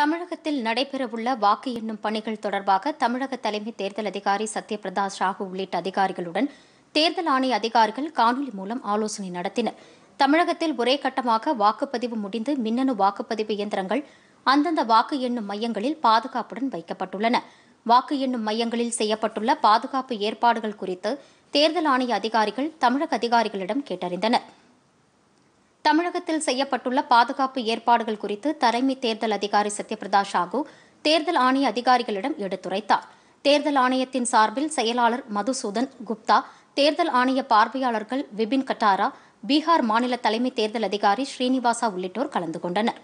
தமிழகத்தில் நடைபெறவுள்ள வாக்கு எண்ணும் பணிகள் தொடர்பாக தமிழக தலைமை தேர்தல் அதிகாரி சத்யபிரதா சாஹூ உள்ளிட்ட அதிகாரிகளுடன் தேர்தல் ஆணைய அதிகாரிகள் காணொலி மூலம் ஆலோசனை நடத்தினர் தமிழகத்தில் ஒரே கட்டமாக வாக்குப்பதிவு முடிந்து மின்னணு வாக்குப்பதிவு இயந்திரங்கள் அந்தந்த வாக்கு எண்ணும் மையங்களில் பாதுகாப்புடன் வைக்கப்பட்டுள்ளன வாக்கு எண்ணும் மையங்களில் செய்யப்பட்டுள்ள பாதுகாப்பு ஏற்பாடுகள் குறித்து தேர்தல் ஆணைய அதிகாரிகள் தமிழக அதிகாரிகளிடம் கேட்டறிந்தனா் தமிழகத்தில் செய்யப்பட்டுள்ள பாதுகாப்பு ஏற்பாடுகள் குறித்து தலைமை தேர்தல் அதிகாரி சத்யபிரதா சாகு தேர்தல் ஆணைய அதிகாரிகளிடம் எடுத்துரைத்தார் தேர்தல் ஆணையத்தின் சார்பில் செயலாளர் மதுசூதன் குப்தா தேர்தல் ஆணைய பார்வையாளர்கள் விபின் கட்டாரா பீகார் மாநில தலைமை தேர்தல் அதிகாரி ஸ்ரீனிவாசா உள்ளிட்டோர் கலந்து கொண்டனர்